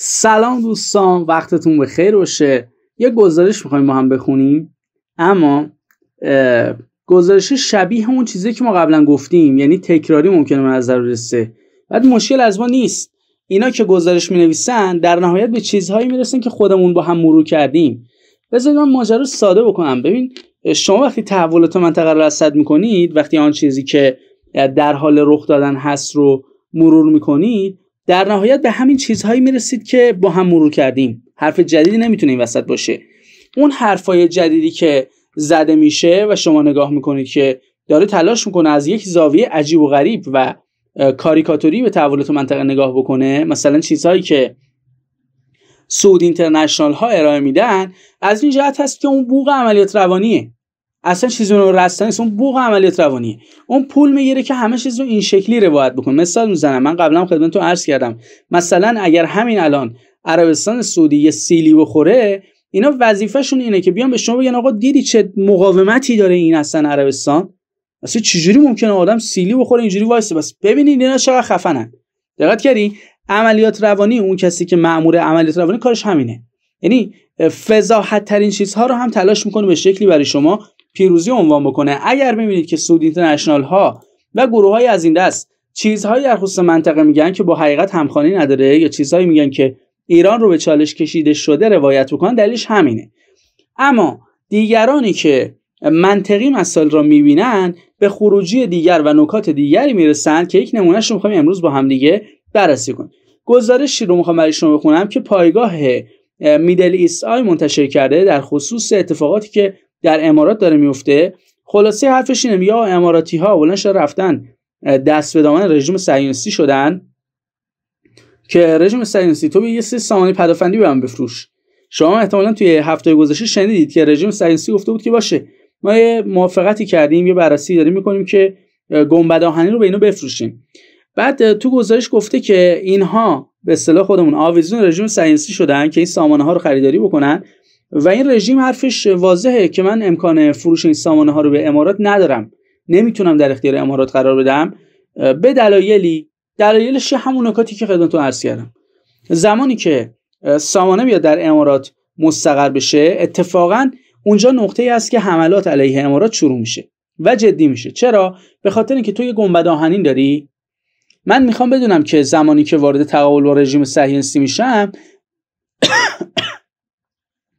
سلام دوستان وقتتون به خیر باشه یه گزارش میخوایم با هم بخونیم اما گزارش شبیه همون چیزی که ما قبلا گفتیم یعنی تکراری ممکنه به نظر برسه بعد مشکل از ما نیست اینا که گزارش مینویسن در نهایت به چیزهایی میرسن که خودمون با هم مرور کردیم بذارید من ماجرا ساده بکنم ببین شما وقتی تحولات منطقه رو رصد میکنید وقتی آن چیزی که در حال رخ دادن هست رو مرور میکنید در نهایت به همین چیزهایی میرسید که با هم مرور کردیم حرف جدیدی نمیتونه این وسط باشه اون حرفای جدیدی که زده میشه و شما نگاه میکنید که داره تلاش میکنه از یک زاویه عجیب و غریب و کاریکاتوری به تحولات منطقه نگاه بکنه مثلا چیزهایی که سود اینترنشنال ها ارائه میدن از این جهت هست که اون بوق عملیات روانیه اصلا چیزی رو رستن اون بوق عملیات روانیه اون پول میگیره که همه چیز رو این شکلی روایت بکنه مثال میزنم من قبلا خدمتتون عرض کردم مثلا اگر همین الان عربستان سعودی یه سیلی بخوره اینا وظیفهشون اینه که بیان به شما بگن آقا دیدی چه مقاومتی داره این اصلا عربستان اصلا چجوری ممکنه آدم سیلی بخوره اینجوری وایسه بس ببینید اینا چقدر خفنن دقت کردی عملیات روانی اون کسی که مأمور عملیات روانی کارش همینه یعنی فضاحت ترین چیزها رو هم تلاش میکنه به شکلی برای شما پیروزی عنوان بکنه اگر ببینید که سود اینترنشنال ها و گروه های از این دست چیزهایی در خصوص منطقه میگن که با حقیقت همخوانی نداره یا چیزهایی میگن که ایران رو به چالش کشیده شده روایت بکنن دلیلش همینه اما دیگرانی که منطقی مسائل را میبینن به خروجی دیگر و نکات دیگری میرسن که یک نمونهش رو میخوایم امروز با هم دیگه بررسی کنیم گزارشی رو میخوام برای شما بخونم که پایگاه میدل ایست آی منتشر کرده در خصوص اتفاقاتی که در امارات داره میفته خلاصه حرفش اینه یا اماراتی ها بلند رفتن دست به دامن رژیم سیونسی شدن که رژیم سیونسی تو به یه سری سامانه پدافندی به من بفروش شما احتمالا توی هفته گذشته شنیدید که رژیم سیونسی گفته بود که باشه ما یه موافقتی کردیم یه بررسی داریم میکنیم که گنبد آهنی رو به اینو بفروشیم بعد تو گزارش گفته که اینها به اصطلاح خودمون آویزون رژیم سیونسی شدن که این سامانه ها رو خریداری بکنن و این رژیم حرفش واضحه که من امکان فروش این سامانه ها رو به امارات ندارم نمیتونم در اختیار امارات قرار بدم به دلایلی دلایلش همون نکاتی که خدمتتون عرض کردم زمانی که سامانه بیاد در امارات مستقر بشه اتفاقا اونجا نقطه ای است که حملات علیه امارات شروع میشه و جدی میشه چرا به خاطر اینکه تو یه گنبد آهنین داری من میخوام بدونم که زمانی که وارد تقابل با رژیم صهیونیستی میشم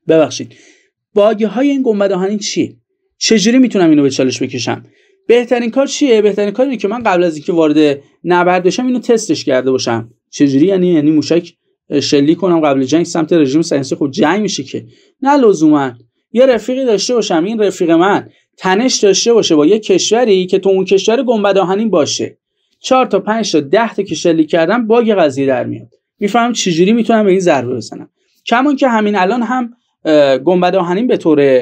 ببخشید باگ های این گنبد آهنین چیه چجوری میتونم اینو به چالش بکشم بهترین کار چیه بهترین کار که من قبل از اینکه وارد نبرد بشم اینو تستش کرده باشم چجوری یعنی یعنی موشک شلی کنم قبل جنگ سمت رژیم سنسی خب جنگ میشه که نه لزوما یه رفیقی داشته باشم این رفیق من تنش داشته باشه با یه کشوری که تو اون کشور گنبد آهنین باشه چهار تا 5 تا 10 تا که شلی کردم باگ قضیه در میاد میفهمم چجوری میتونم به این ضربه بزنم کمون که همین الان هم گنبد آهنین به طور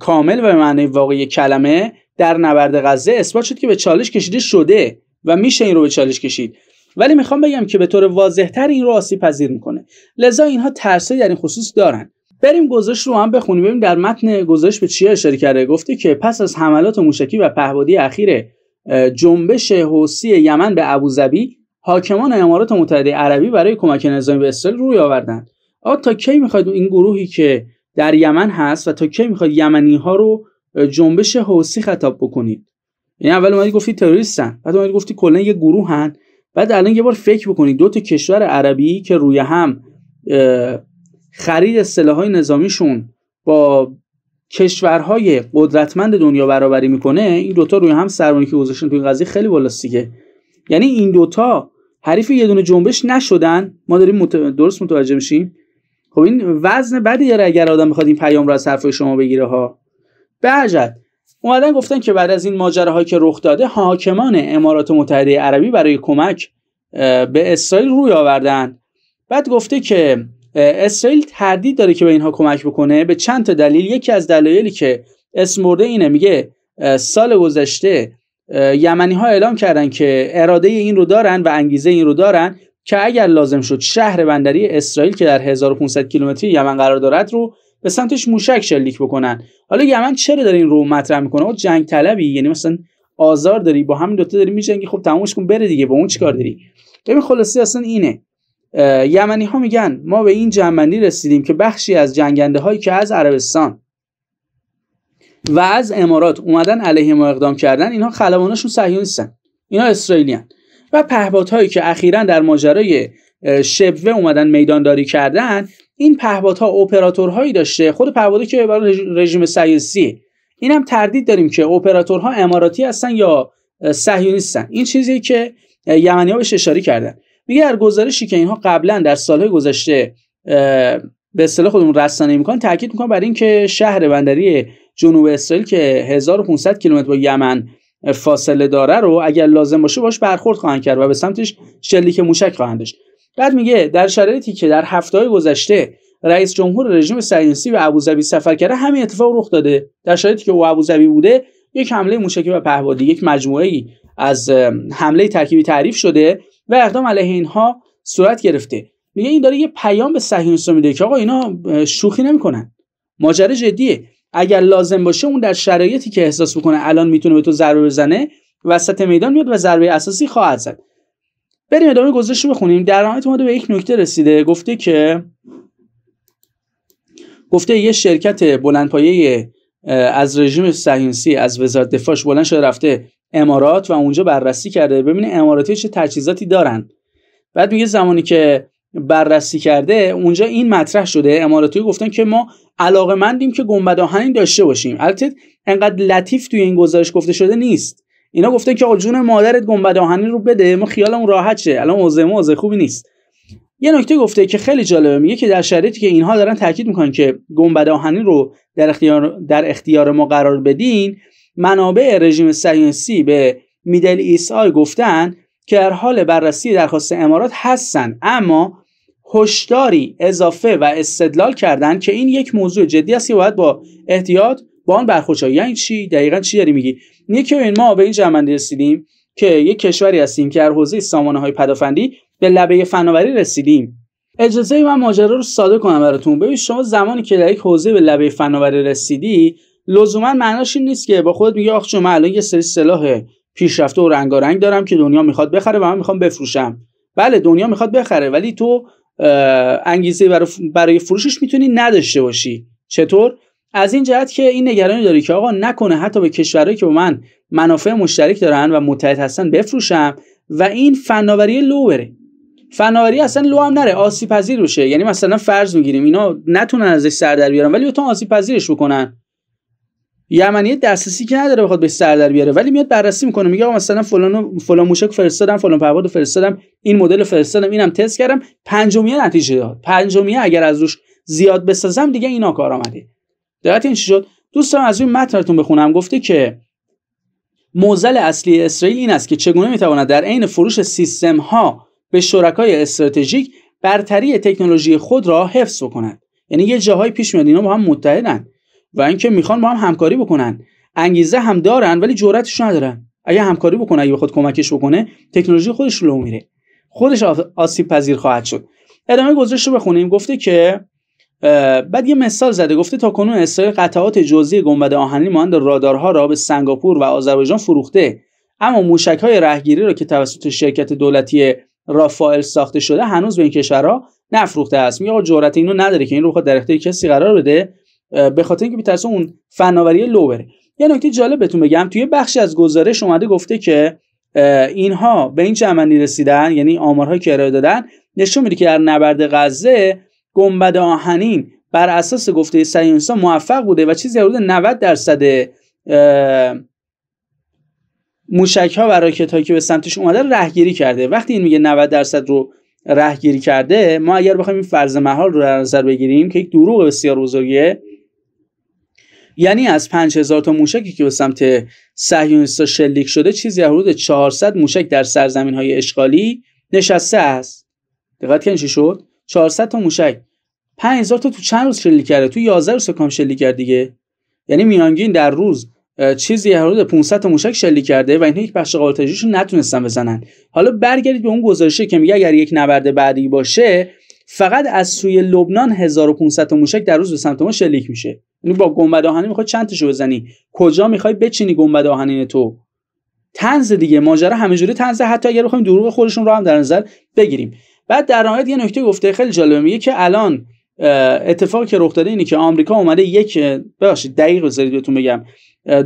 کامل و به معنی واقعی کلمه در نبرد غزه اثبات شد که به چالش کشیده شده و میشه این رو به چالش کشید ولی میخوام بگم که به طور واضحتر این رو آسیب پذیر میکنه لذا اینها ترسه در این خصوص دارن بریم گزارش رو هم بخونیم ببینیم در متن گزارش به چی اشاره کرده گفته که پس از حملات موشکی و پهبادی اخیر جنبش حوسی یمن به ابوظبی حاکمان امارات متحده عربی برای کمک نظامی به اسرائیل روی آوردند آقا تا کی میخواید این گروهی که در یمن هست و تا کی میخواید یمنی ها رو جنبش حوثی خطاب بکنید یعنی اول اومدید گفتید تروریستن بعد اومدی گفتی کلا یه گروه هن بعد الان یه بار فکر بکنید دو تا کشور عربی که روی هم خرید های نظامیشون با کشورهای قدرتمند دنیا برابری میکنه این دوتا روی هم سرمایه که گذاشتن توی قضیه خیلی بالاست یعنی این دوتا حریف یه دونه جنبش نشدن ما داریم درست متوجه میشیم خب این وزن داره اگر آدم بخواد این پیام را از حرف شما بگیره ها به عجل اومدن گفتن که بعد از این ماجراهایی که رخ داده حاکمان امارات متحده عربی برای کمک به اسرائیل روی آوردن بعد گفته که اسرائیل تردید داره که به اینها کمک بکنه به چند تا دلیل یکی از دلایلی که اسم برده اینه میگه سال گذشته یمنی ها اعلام کردن که اراده این رو دارن و انگیزه این رو دارن که اگر لازم شد شهر بندری اسرائیل که در 1500 کیلومتری یمن قرار دارد رو به سمتش موشک شلیک بکنن حالا یمن چرا داره این رو مطرح میکنه و جنگ طلبی یعنی مثلا آزار داری با همین دوتا داری میجنگی خب تمومش کن بره دیگه با اون چیکار داری ببین خلاصی اصلا اینه یمنی ها میگن ما به این جنبندی رسیدیم که بخشی از جنگنده هایی که از عربستان و از امارات اومدن علیه ما اقدام کردن اینها خلبانشون صهیونیستن اینا اسرائیلیان و پهپادهایی که اخیرا در ماجرای شبوه اومدن میدانداری کردن این پهپادها اپراتورهایی داشته خود پهپادی که برای رژیم سیاسی این هم تردید داریم که اپراتورها اماراتی هستن یا صهیونیستن این چیزی که یمنی ها بهش اشاره کردن میگه در گزارشی که اینها قبلا در سالهای گذشته به اصطلاح خودمون رسانه میکنن تاکید میکنن بر اینکه شهر بندری جنوب اسرائیل که 1500 کیلومتر با یمن فاصله داره رو اگر لازم باشه باش برخورد خواهند کرد و به سمتش شلیک موشک خواهند داشت بعد میگه در شرایطی که در هفته های گذشته رئیس جمهور رژیم صهیونیستی به ابوظبی سفر کرده همین اتفاق رخ داده در شرایطی که او ابوظبی بوده یک حمله موشکی و پهبادی یک مجموعه ای از حمله ترکیبی تعریف شده و اقدام علیه اینها صورت گرفته میگه این داره یه پیام به صهیونیست‌ها میده که آقا اینا شوخی نمیکنن ماجرا جدیه اگر لازم باشه اون در شرایطی که احساس بکنه الان میتونه به تو ضربه بزنه وسط میدان میاد و ضربه اساسی خواهد زد بریم ادامه گزارش رو بخونیم در نهایت اومده به یک نکته رسیده گفته که گفته یه شرکت بلندپایه از رژیم صهیونیستی از وزارت دفاعش بلند شده رفته امارات و اونجا بررسی کرده ببینه اماراتی چه تجهیزاتی دارن بعد میگه زمانی که بررسی کرده اونجا این مطرح شده اماراتی گفتن که ما علاقه مندیم که گنبد آهنین داشته باشیم البته انقدر لطیف توی این گزارش گفته شده نیست اینا گفتن که آقا جون مادرت گنبد آهنین رو بده ما خیالمون راحت شه الان موضع موضع خوبی نیست یه نکته گفته که خیلی جالبه میگه که در شرایطی که اینها دارن تاکید میکنن که گنبد آهنین رو در اختیار در اختیار ما قرار بدین منابع رژیم صهیونیستی به میدل ایس گفتن که در حال بررسی درخواست امارات هستن اما هشداری اضافه و استدلال کردن که این یک موضوع جدی است که باید با احتیاط با آن برخورد یعنی چی دقیقا چی داری میگی یکی این ما به این جمعنده رسیدیم که یک کشوری هستیم که در حوزه سامانه های پدافندی به لبه فناوری رسیدیم اجازه من ماجرا رو ساده کنم براتون ببین شما زمانی که در یک حوزه به لبه فناوری رسیدی لزوما معناش این نیست که با خودت میگی آخ چون من الان یه سری سلاح پیشرفته و رنگارنگ دارم که دنیا میخواد بخره و من میخوام بفروشم بله دنیا میخواد بخره ولی تو انگیزه برای, فروشش میتونی نداشته باشی چطور از این جهت که این نگرانی داری که آقا نکنه حتی به کشورهایی که با من منافع مشترک دارن و متحد هستن بفروشم و این فناوری لو بره فناوری اصلا لو هم نره آسیب پذیر بشه یعنی مثلا فرض میگیریم اینا نتونن ازش سر در بیارن ولی بتون آسیب پذیرش بکنن یمنی دسترسی که نداره بخواد به سر در بیاره ولی میاد بررسی میکنه میگه آقا مثلا فلان فلان موشک فرستادم فلان پرواد فرستادم این مدل فرستادم اینم تست کردم پنجمیه نتیجه داد پنجمیه اگر از روش زیاد بسازم دیگه اینا کار آمده دقت این چی شد دوستان از این متنتون بخونم گفته که موزل اصلی اسرائیل این است که چگونه میتواند در عین فروش سیستم ها به شرکای استراتژیک برتری تکنولوژی خود را حفظ کند یعنی یه جاهای پیش میاد اینا با هم متحدند و اینکه میخوان با هم همکاری بکنن انگیزه هم دارن ولی جرأتش ندارن اگه همکاری بکنه اگه خود کمکش بکنه تکنولوژی خودش لو میره خودش آسیب پذیر خواهد شد ادامه گزارش رو بخونیم گفته که بعد یه مثال زده گفته تا کنون اسرائیل قطعات جزئی گنبد آهنی مانند رادارها را به سنگاپور و آذربایجان فروخته اما موشک های رهگیری را که توسط شرکت دولتی رافائل ساخته شده هنوز به این کشورها نفروخته است میگه اینو نداره که این رو در کسی قرار بده به خاطر اینکه بیترسه اون فناوری بره یه نکته جالب بهتون بگم توی بخشی از گزارش اومده گفته که اینها به این چمنی رسیدن یعنی آمارهایی که ارائه دادن نشون میده که در نبرد غزه گنبد آهنین بر اساس گفته سیونسا موفق بوده و چیزی حدود 90 درصد موشک ها و راکت هایی که به سمتش اومده رهگیری کرده وقتی این میگه 90 درصد رو رهگیری کرده ما اگر بخوایم این فرض محال رو در نظر بگیریم که یک دروغ بسیار بزرگیه یعنی از 5000 تا موشکی که به سمت صهیونیستها شلیک شده چیزی حدود 400 موشک در سرزمین های اشغالی نشسته است دقت کن چی شد 400 تا موشک 5000 تا تو چند روز شلیک کرده تو 11 روز کام شلیک کرد دیگه یعنی میانگین در روز چیزی حدود 500 تا موشک شلیک کرده و اینا یک بخش قاتلشون نتونستن بزنن حالا برگردید به اون گزارشه که میگه اگر یک نبرد بعدی باشه فقط از سوی لبنان 1500 تا موشک در روز به سمت ما شلیک میشه یعنی با گنبد آهنی میخوای چند تاشو بزنی کجا میخوای بچینی گنبد آهنین تو تنز دیگه ماجرا همینجوری تنزه حتی اگر بخوایم دروغ خودشون رو هم در نظر بگیریم بعد در نهایت یه نکته گفته خیلی جالبه میگه که الان اتفاقی که رخ داده اینه که آمریکا اومده یک ببخشید دقیق بذارید بهتون بگم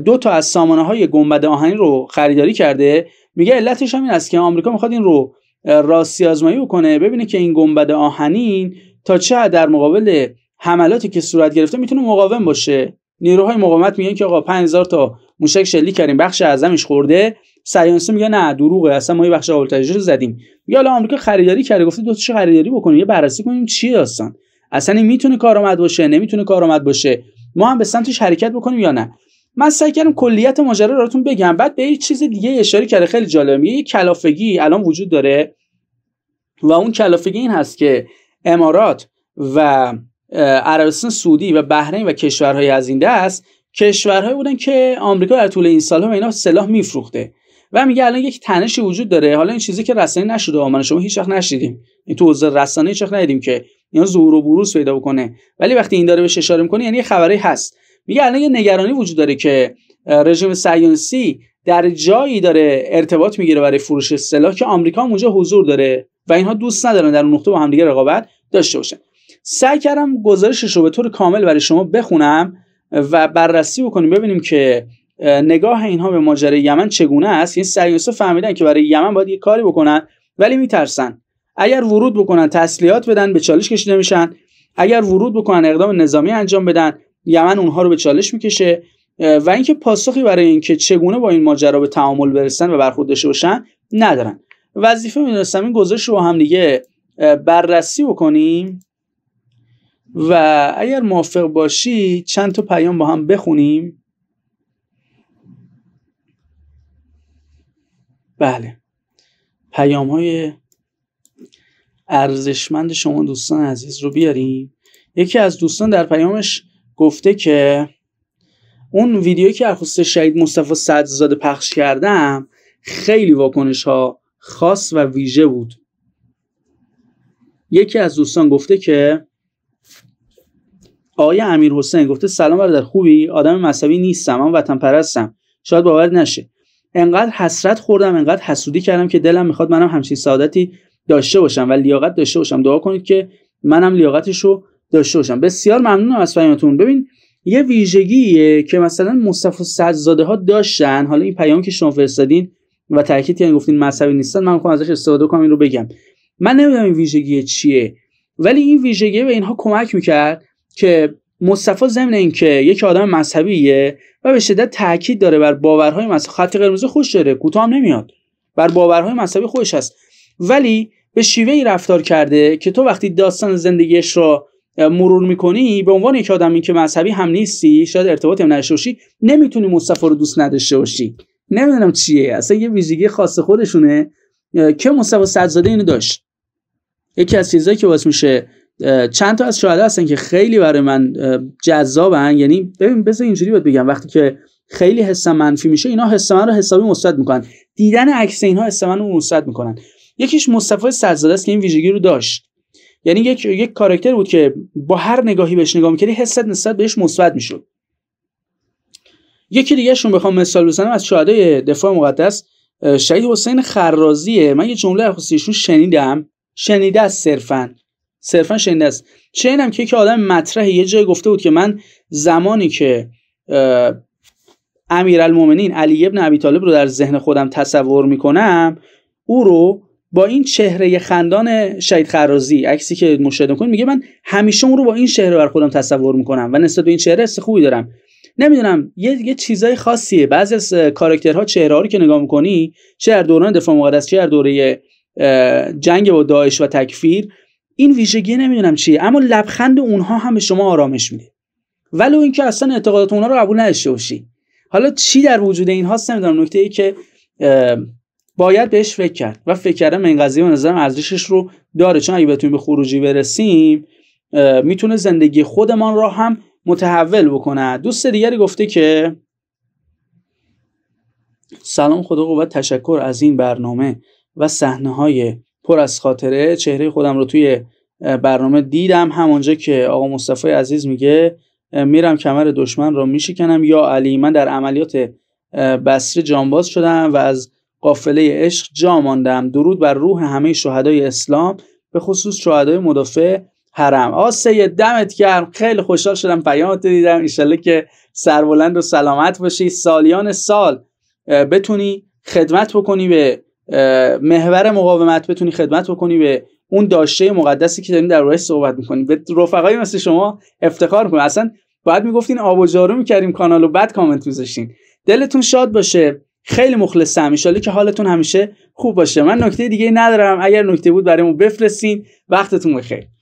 دو تا از سامانه های گنبد آهنی رو خریداری کرده میگه علتش هم این است که آمریکا میخواد این رو راستی آزمایی بکنه ببینه که این گنبد آهنین تا چه در مقابل حملاتی که صورت گرفته میتونه مقاوم باشه نیروهای مقاومت میگن که آقا 5000 تا موشک شلیک کردیم بخش اعظمش خورده سیانسی میگه نه دروغه اصلا ما این بخش اولتاژی رو زدیم یا حالا آمریکا خریداری کرده گفته دو چه خریداری بکنیم یه بررسی کنیم چی داستان اصلا این میتونه کارآمد باشه نمیتونه کارآمد باشه ما هم به سمتش حرکت بکنیم یا نه من سعی کردم کلیت ماجرا براتون بگم بعد به یه چیز دیگه اشاره کرده خیلی جالبه میگه یه کلافگی الان وجود داره و اون کلافگی این هست که امارات و عربستان سعودی و بحرین و کشورهای از این دست کشورهایی بودن که آمریکا در طول این سالها اینا سلاح میفروخته و میگه الان یک تنشی وجود داره حالا این چیزی که رسانه نشده ما شما هیچ وقت نشیدیم این تو حوزه رسانه هیچ وقت ندیدیم که اینا ظهور و بروز پیدا بکنه ولی وقتی این داره به اشاره میکنه یعنی خبری هست میگه الان یه نگرانی وجود داره که رژیم صهیونیستی در جایی داره ارتباط میگیره برای فروش سلاح که آمریکا اونجا حضور داره و اینها دوست ندارن در اون نقطه با همدیگه رقابت داشته باشن سعی کردم گزارشش رو به طور کامل برای شما بخونم و بررسی بکنیم ببینیم که نگاه اینها به ماجرای یمن چگونه است این یعنی سعی فهمیدن که برای یمن باید یه کاری بکنن ولی میترسن اگر ورود بکنن تسلیحات بدن به چالش کشیده میشن اگر ورود بکنن اقدام نظامی انجام بدن یمن اونها رو به چالش میکشه و اینکه پاسخی برای اینکه چگونه با این ماجرا به تعامل برسن و برخورد داشته باشن ندارن وظیفه میدونستم این گزارش رو هم دیگه بررسی بکنیم و اگر موافق باشی چند تا پیام با هم بخونیم بله پیام های ارزشمند شما دوستان عزیز رو بیاریم یکی از دوستان در پیامش گفته که اون ویدیویی که اخوست شهید مصطفی صدرزاده پخش کردم خیلی واکنش ها خاص و ویژه بود یکی از دوستان گفته که آقای امیر حسین گفته سلام برادر خوبی آدم مذهبی نیستم من وطن پرستم شاید باور نشه انقدر حسرت خوردم انقدر حسودی کردم که دلم میخواد منم همچین سعادتی داشته باشم و لیاقت داشته باشم دعا کنید که منم لیاقتش رو داشته باشم بسیار ممنونم از پیامتون ببین یه ویژگیه که مثلا مصطفی سجزاده ها داشتن حالا این پیام که شما فرستادین و تاکید کردن گفتین مذهبی نیستن من میخوام ازش استفاده کنم این رو بگم من نمیدونم این ویژگی چیه ولی این ویژگی به اینها کمک میکرد که مصطفی ضمن اینکه یک آدم مذهبیه و به شدت تاکید داره بر باورهای مذهبی خط قرمز خوش داره کوتاه نمیاد بر باورهای مذهبی خوش هست ولی به شیوه ای رفتار کرده که تو وقتی داستان زندگیش را مرور میکنی به عنوان یک آدمی که مذهبی هم نیستی شاید ارتباط هم نشوشی نمیتونی مصطفی رو دوست نداشته باشی نمیدونم چیه اصلا یه ویژگی خاص خودشونه که مصطفی صدزاده اینو داشت یکی از چیزایی که باعث میشه چند تا از شاهده هستن که خیلی برای من جذابن یعنی ببین بذار اینجوری بهت بگم وقتی که خیلی حس منفی میشه اینا حس من رو حسابی مثبت میکنن دیدن عکس اینها حس من رو مثبت میکنن یکیش مصطفی سرزاده است که این ویژگی رو داشت یعنی یک یک کاراکتر بود که با هر نگاهی بهش نگاه میکردی حست نسبت بهش مثبت میشد یکی دیگه شون بخوام مثال بزنم از شهدای دفاع مقدس شهید حسین خرازیه من یه جمله از شنیدم شنیده از صرفا شنیده است شنیدم که یک آدم مطرح یه جای گفته بود که من زمانی که امیرالمومنین علی ابن ابی طالب رو در ذهن خودم تصور میکنم او رو با این چهره خندان شهید خرازی عکسی که مشاهده کنید میگه من همیشه اون رو با این چهره بر خودم تصور میکنم و نسبت به این چهره است خوبی دارم نمیدونم یه, یه چیزای خاصیه بعضی از کاراکترها چهره رو که نگاه میکنی چه در دوران دفاع مقدس چه در دوره جنگ با داعش و تکفیر این ویژگی نمیدونم چیه اما لبخند اونها هم به شما آرامش میده ولو اینکه اصلا اعتقادات اونها رو قبول نداشته باشی حالا چی در وجود این هاست نمیدونم نکته ای که باید بهش فکر کرد و فکر کردم این قضیه به نظرم ارزشش رو داره چون اگه بتونیم به خروجی برسیم میتونه زندگی خودمان را هم متحول بکنه دوست دیگری گفته که سلام خدا قوت تشکر از این برنامه و صحنه های پر از خاطره چهره خودم رو توی برنامه دیدم همونجا که آقا مصطفی عزیز میگه میرم کمر دشمن را میشکنم یا علی من در عملیات بسری جانباز شدم و از قافله عشق جا ماندم درود بر روح همه شهدای اسلام به خصوص شهدای مدافع حرم آ سید دمت گرم خیلی خوشحال شدم پیامت دیدم ایشالله که سربلند و سلامت باشی سالیان سال بتونی خدمت بکنی به محور مقاومت بتونی خدمت بکنی به اون داشته مقدسی که داریم در روش صحبت میکنیم به رفقایی مثل شما افتخار میکنیم اصلا باید میگفتین جارو میکردیم کانال و بعد کامنت میذاشتین دلتون شاد باشه خیلی مخلصم ان که حالتون همیشه خوب باشه من نکته دیگه ندارم اگر نکته بود برامون بفرستین وقتتون بخیر